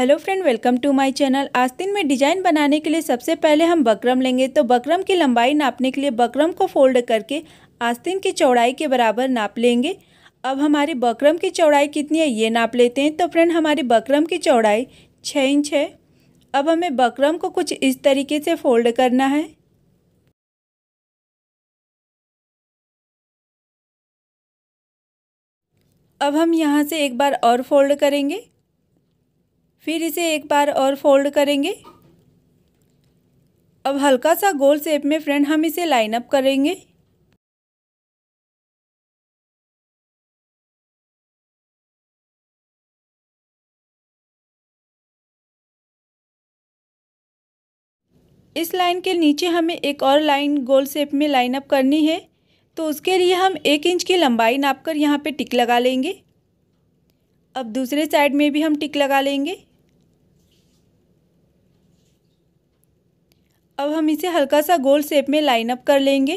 hello friend welcome to my channel आस्तीन में design बनाने के लिए सबसे पहले हम बकरम लेंगे तो बकरम की लंबाई नापने के लिए बकरम को फोल्ड करके आस्तीन की चौड़ाई के बराबर नाप लेंगे अब हमारी बकरम की चौड़ाई कितनी है ये नाप लेते हैं तो फ्रेंड हमारी बकरम की चौड़ाई छः इंच है अब हमें बकरम को कुछ इस तरीके से फोल्ड करना है अब हम यहाँ से एक बार और फोल्ड करेंगे फिर इसे एक बार और फोल्ड करेंगे अब हल्का सा गोल शेप में फ्रेंड हम इसे लाइन अप करेंगे इस लाइन के नीचे हमें एक और लाइन गोल शेप में लाइन अप करनी है तो उसके लिए हम एक इंच की लंबाई नापकर यहाँ पे टिक लगा लेंगे अब दूसरे साइड में भी हम टिक लगा लेंगे अब हम इसे हल्का सा गोल शेप में लाइन अप कर लेंगे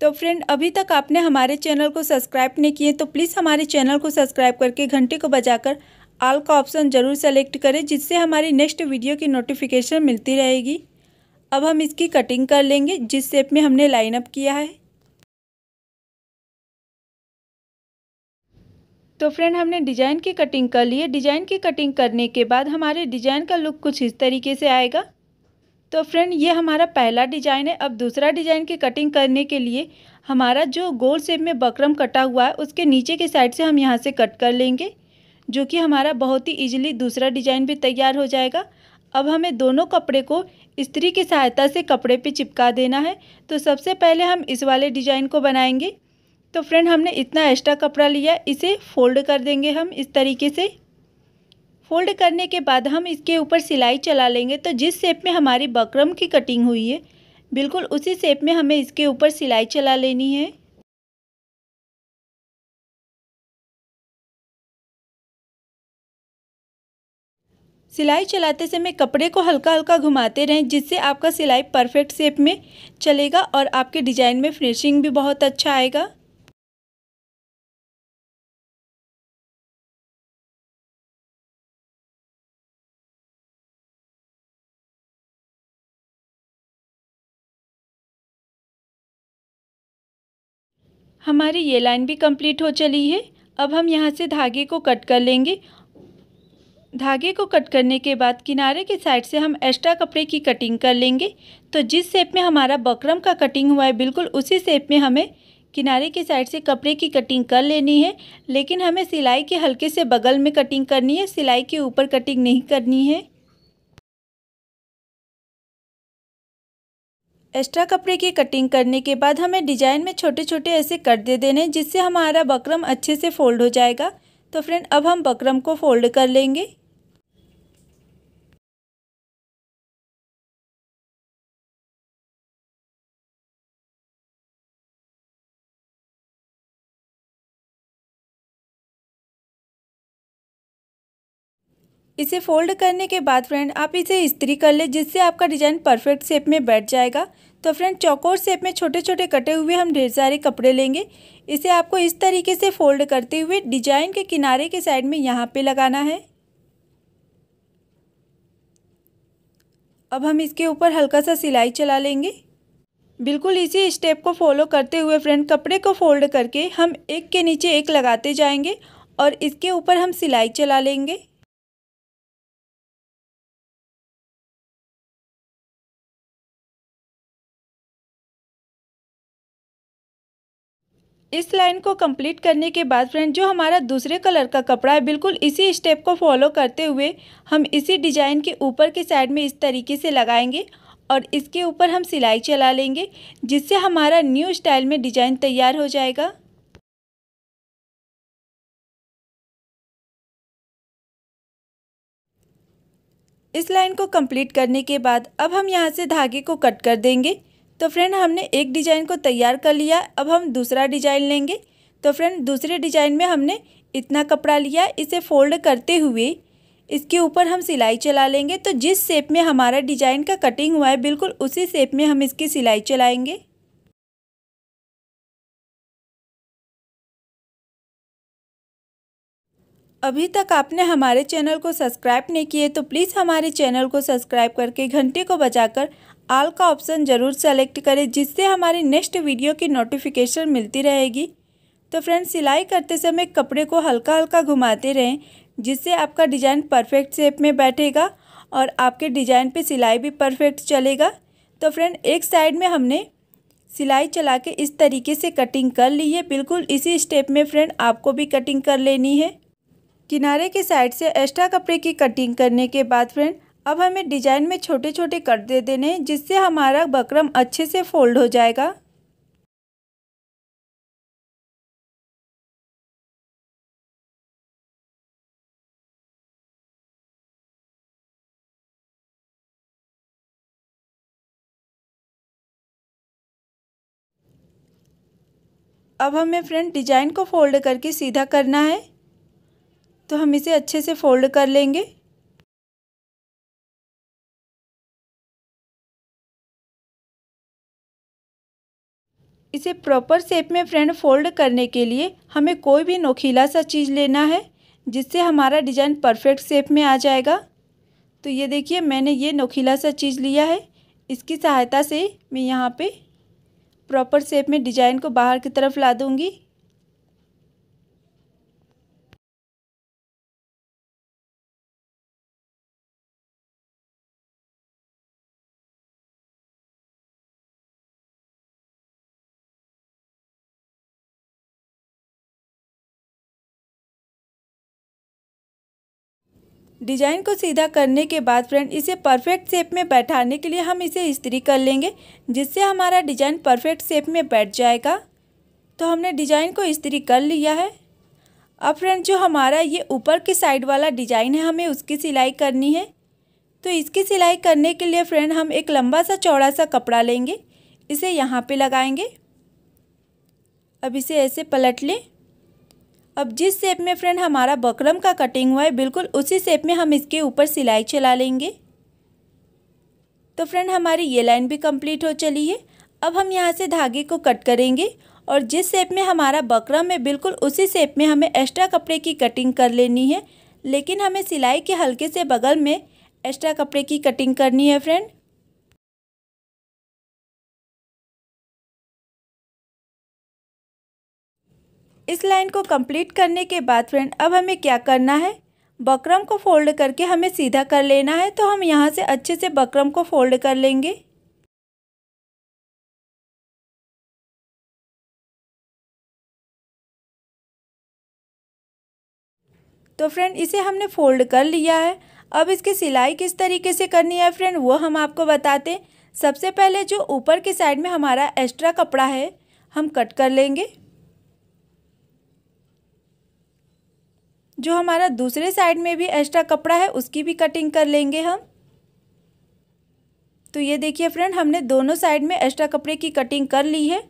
तो फ्रेंड अभी तक आपने हमारे चैनल को सब्सक्राइब नहीं किए तो प्लीज़ हमारे चैनल को सब्सक्राइब करके घंटे को बजाकर आल का ऑप्शन ज़रूर सेलेक्ट करें जिससे हमारी नेक्स्ट वीडियो की नोटिफिकेशन मिलती रहेगी अब हम इसकी कटिंग कर लेंगे जिस शेप में हमने लाइन अप किया है तो फ्रेंड हमने डिज़ाइन की कटिंग कर ली है डिज़ाइन की कटिंग करने के बाद हमारे डिज़ाइन का लुक कुछ इस तरीके से आएगा तो फ्रेंड ये हमारा पहला डिजाइन है अब दूसरा डिजाइन की कटिंग करने के लिए हमारा जो गोल शेप में बकरम कटा हुआ है उसके नीचे के साइड से हम यहाँ से कट कर लेंगे जो कि हमारा बहुत ही ईजिली दूसरा डिजाइन भी तैयार हो जाएगा अब हमें दोनों कपड़े को स्त्री की सहायता से कपड़े पे चिपका देना है तो सबसे पहले हम इस वाले डिजाइन को बनाएंगे तो फ्रेंड हमने इतना एक्स्ट्रा कपड़ा लिया इसे फोल्ड कर देंगे हम इस तरीके से फोल्ड करने के बाद हम इसके ऊपर सिलाई चला लेंगे तो जिस शेप में हमारी बकरम की कटिंग हुई है बिल्कुल उसी शेप में हमें इसके ऊपर सिलाई चला लेनी है सिलाई चलाते समय कपड़े को हल्का हल्का घुमाते रहें जिससे आपका सिलाई परफेक्ट शेप में चलेगा और आपके डिज़ाइन में फिनिशिंग भी बहुत अच्छा आएगा हमारी ये लाइन भी कंप्लीट हो चली है अब हम यहाँ से धागे को कट कर लेंगे धागे को कट करने के बाद किनारे के साइड से हम एक्स्ट्रा कपड़े की कटिंग कर लेंगे तो जिस शेप में हमारा बकरम का कटिंग हुआ है बिल्कुल उसी शेप में हमें किनारे के साइड से कपड़े की कटिंग कर लेनी है लेकिन हमें सिलाई के हल्के से बगल में कटिंग करनी है सिलाई के ऊपर कटिंग नहीं करनी है एक्स्ट्रा कपड़े की कटिंग करने के बाद हमें डिजाइन में छोटे छोटे ऐसे कट दे देने जिससे हमारा बकरम अच्छे से फोल्ड हो जाएगा तो फ्रेंड अब हम बकरम को फोल्ड कर लेंगे इसे फोल्ड करने के बाद फ्रेंड आप इसे इस्त्री कर ले जिससे आपका डिज़ाइन परफेक्ट शेप में बैठ जाएगा तो फ्रेंड चौकोर शेप में छोटे छोटे कटे हुए हम ढेर सारे कपड़े लेंगे इसे आपको इस तरीके से फोल्ड करते हुए डिजाइन के किनारे के साइड में यहाँ पे लगाना है अब हम इसके ऊपर हल्का सा सिलाई चला लेंगे बिल्कुल इसी स्टेप को फॉलो करते हुए फ्रेंड कपड़े को फोल्ड करके हम एक के नीचे एक लगाते जाएंगे और इसके ऊपर हम सिलाई चला लेंगे इस लाइन को कंप्लीट करने के बाद फ्रेंड जो हमारा दूसरे कलर का कपड़ा है बिल्कुल इसी स्टेप को फॉलो करते हुए हम इसी डिजाइन के ऊपर के साइड में इस तरीके से लगाएंगे और इसके ऊपर हम सिलाई चला लेंगे जिससे हमारा न्यू स्टाइल में डिजाइन तैयार हो जाएगा इस लाइन को कंप्लीट करने के बाद अब हम यहाँ से धागे को कट कर देंगे तो फ्रेंड हमने एक डिज़ाइन को तैयार कर लिया अब हम दूसरा डिज़ाइन लेंगे तो फ्रेंड दूसरे डिज़ाइन में हमने इतना कपड़ा लिया इसे फोल्ड करते हुए इसके ऊपर हम सिलाई चला लेंगे तो जिस शेप में हमारा डिज़ाइन का कटिंग हुआ है बिल्कुल उसी शेप में हम इसकी सिलाई चलाएंगे अभी तक आपने हमारे चैनल को सब्सक्राइब नहीं किए तो प्लीज़ हमारे चैनल को सब्सक्राइब करके घंटे को बजाकर आल का ऑप्शन ज़रूर सेलेक्ट करें जिससे हमारी नेक्स्ट वीडियो की नोटिफिकेशन मिलती रहेगी तो फ्रेंड्स सिलाई करते समय कपड़े को हल्का हल्का घुमाते रहें जिससे आपका डिज़ाइन परफेक्ट शेप में बैठेगा और आपके डिज़ाइन पे सिलाई भी परफेक्ट चलेगा तो फ्रेंड एक साइड में हमने सिलाई चला के इस तरीके से कटिंग कर ली है बिल्कुल इसी स्टेप में फ्रेंड आपको भी कटिंग कर लेनी है किनारे के साइड से एक्स्ट्रा कपड़े की कटिंग करने के बाद फ्रेंड अब हमें डिजाइन में छोटे छोटे कट दे देने हैं जिससे हमारा बकरम अच्छे से फोल्ड हो जाएगा अब हमें फ्रेंड डिजाइन को फोल्ड करके सीधा करना है तो हम इसे अच्छे से फोल्ड कर लेंगे इसे प्रॉपर शेप में फ्रेंड फोल्ड करने के लिए हमें कोई भी नोखीला सा चीज़ लेना है जिससे हमारा डिज़ाइन परफेक्ट शेप में आ जाएगा तो ये देखिए मैंने ये नोखीला सा चीज़ लिया है इसकी सहायता से मैं यहाँ पे प्रॉपर शेप में डिज़ाइन को बाहर की तरफ ला दूँगी डिजाइन को सीधा करने के बाद फ्रेंड इसे परफेक्ट शेप में बैठाने के लिए हम इसे इस्त्री कर लेंगे जिससे हमारा डिजाइन परफेक्ट शेप में बैठ जाएगा तो हमने डिजाइन को इस्त्री कर लिया है अब फ्रेंड जो हमारा ये ऊपर की साइड वाला डिजाइन है हमें उसकी सिलाई करनी है तो इसकी सिलाई करने के लिए फ्रेंड हम एक लंबा सा चौड़ा सा कपड़ा लेंगे इसे यहाँ पे लगाएंगे अब इसे ऐसे पलट लें अब जिस शेप में फ्रेंड हमारा बकरम का कटिंग हुआ है बिल्कुल उसी शेप में हम इसके ऊपर सिलाई चला लेंगे तो फ्रेंड हमारी ये लाइन भी कंप्लीट हो चली है अब हम यहाँ से धागे को कट करेंगे और जिस शेप में हमारा बकरम है बिल्कुल उसी शेप में हमें एक्स्ट्रा कपड़े की कटिंग कर लेनी है लेकिन हमें सिलाई के हल्के से बगल में एक्स्ट्रा कपड़े की कटिंग करनी है फ्रेंड इस लाइन को कंप्लीट करने के बाद फ्रेंड अब हमें क्या करना है बकरम को फोल्ड करके हमें सीधा कर लेना है तो हम यहाँ से अच्छे से बकरम को फोल्ड कर लेंगे तो फ्रेंड इसे हमने फोल्ड कर लिया है अब इसकी सिलाई किस तरीके से करनी है फ्रेंड वो हम आपको बताते सबसे पहले जो ऊपर की साइड में हमारा एक्स्ट्रा कपड़ा है हम कट कर लेंगे जो हमारा दूसरे साइड में भी एक्स्ट्रा कपड़ा है उसकी भी कटिंग कर लेंगे हम तो ये देखिए फ्रेंड हमने दोनों साइड में एक्स्ट्रा कपड़े की कटिंग कर ली है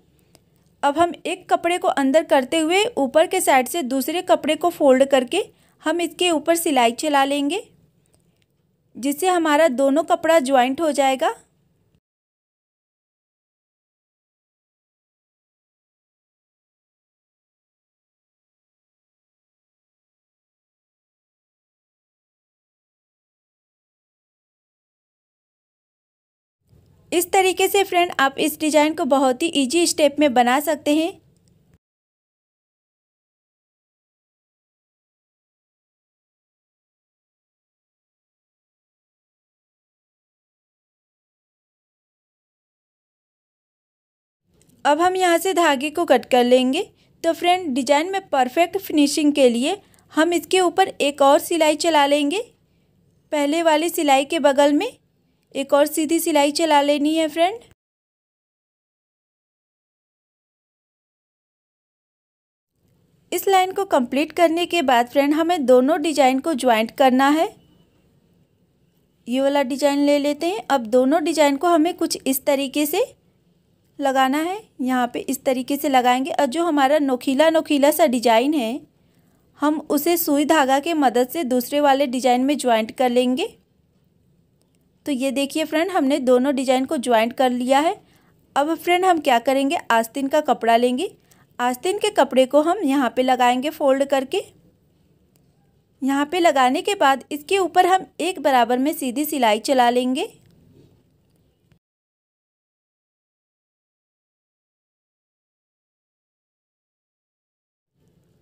अब हम एक कपड़े को अंदर करते हुए ऊपर के साइड से दूसरे कपड़े को फोल्ड करके हम इसके ऊपर सिलाई चला लेंगे जिससे हमारा दोनों कपड़ा ज्वाइंट हो जाएगा इस तरीके से फ्रेंड आप इस डिज़ाइन को बहुत ही इजी स्टेप में बना सकते हैं अब हम यहाँ से धागे को कट कर लेंगे तो फ्रेंड डिजाइन में परफेक्ट फिनिशिंग के लिए हम इसके ऊपर एक और सिलाई चला लेंगे पहले वाली सिलाई के बगल में एक और सीधी सिलाई चला लेनी है फ्रेंड इस लाइन को कंप्लीट करने के बाद फ्रेंड हमें दोनों डिजाइन को ज्वाइंट करना है ये वाला डिजाइन ले लेते हैं अब दोनों डिजाइन को हमें कुछ इस तरीके से लगाना है यहाँ पे इस तरीके से लगाएंगे और जो हमारा नोखीला नोखीला सा डिजाइन है हम उसे सुई धागा के मदद से दूसरे वाले डिजाइन में ज्वाइंट कर लेंगे तो ये देखिए फ्रेंड हमने दोनों डिजाइन को ज्वाइंट कर लिया है अब फ्रेंड हम क्या करेंगे आस्तीन का कपड़ा लेंगे आस्तीन के कपड़े को हम यहाँ पे लगाएंगे फोल्ड करके यहाँ पे लगाने के बाद इसके ऊपर हम एक बराबर में सीधी सिलाई चला लेंगे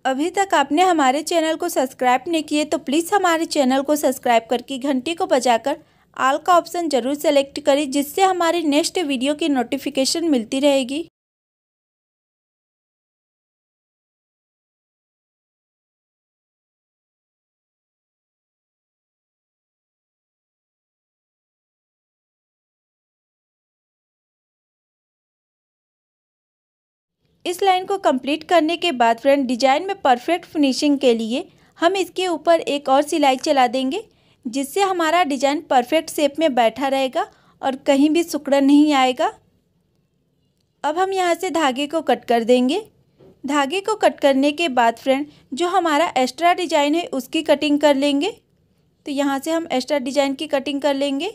अभी तक आपने हमारे चैनल को सब्सक्राइब नहीं किए तो प्लीज़ हमारे चैनल को सब्सक्राइब करके घंटी को बजाकर आल का ऑप्शन ज़रूर सेलेक्ट करें जिससे हमारी नेक्स्ट वीडियो की नोटिफिकेशन मिलती रहेगी इस लाइन को कंप्लीट करने के बाद फ्रेंड डिजाइन में परफेक्ट फिनिशिंग के लिए हम इसके ऊपर एक और सिलाई चला देंगे जिससे हमारा डिजाइन परफेक्ट शेप में बैठा रहेगा और कहीं भी सुकड़न नहीं आएगा अब हम यहाँ से धागे को कट कर देंगे धागे को कट करने के बाद फ्रेंड जो हमारा एक्स्ट्रा डिजाइन है उसकी कटिंग कर लेंगे तो यहाँ से हम एक्स्ट्रा डिजाइन की कटिंग कर लेंगे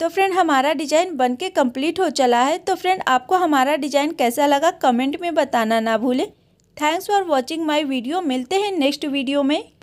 तो फ्रेंड हमारा डिजाइन बन के हो चला है तो फ्रेंड आपको हमारा डिजाइन कैसा लगा कमेंट में बताना ना भूलें thanks for watching my video मिलते हैं नेक्स्ट वीडियो में